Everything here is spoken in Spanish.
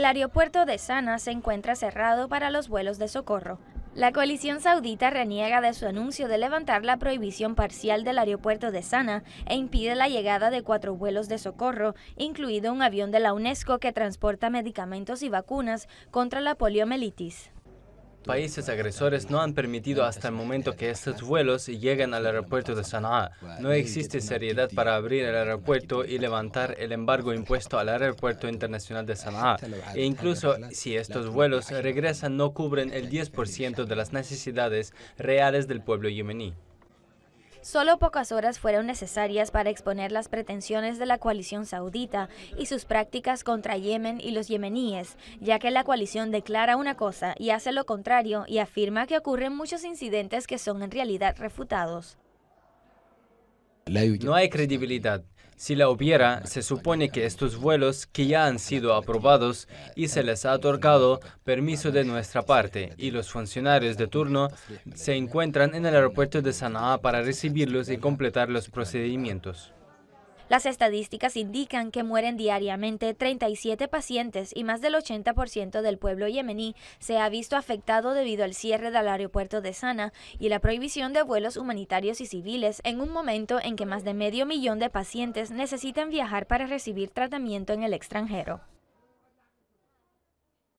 El aeropuerto de Sana se encuentra cerrado para los vuelos de socorro. La coalición saudita reniega de su anuncio de levantar la prohibición parcial del aeropuerto de Sana e impide la llegada de cuatro vuelos de socorro, incluido un avión de la UNESCO que transporta medicamentos y vacunas contra la poliomielitis. Países agresores no han permitido hasta el momento que estos vuelos lleguen al aeropuerto de Sana'a. No existe seriedad para abrir el aeropuerto y levantar el embargo impuesto al aeropuerto internacional de Sana'a. E incluso si estos vuelos regresan no cubren el 10% de las necesidades reales del pueblo yemení. Solo pocas horas fueron necesarias para exponer las pretensiones de la coalición saudita y sus prácticas contra Yemen y los yemeníes, ya que la coalición declara una cosa y hace lo contrario y afirma que ocurren muchos incidentes que son en realidad refutados. No hay credibilidad si la hubiera, se supone que estos vuelos, que ya han sido aprobados y se les ha otorgado permiso de nuestra parte, y los funcionarios de turno se encuentran en el aeropuerto de Sana'a para recibirlos y completar los procedimientos. Las estadísticas indican que mueren diariamente 37 pacientes y más del 80% del pueblo yemení se ha visto afectado debido al cierre del aeropuerto de Sana y la prohibición de vuelos humanitarios y civiles en un momento en que más de medio millón de pacientes necesitan viajar para recibir tratamiento en el extranjero.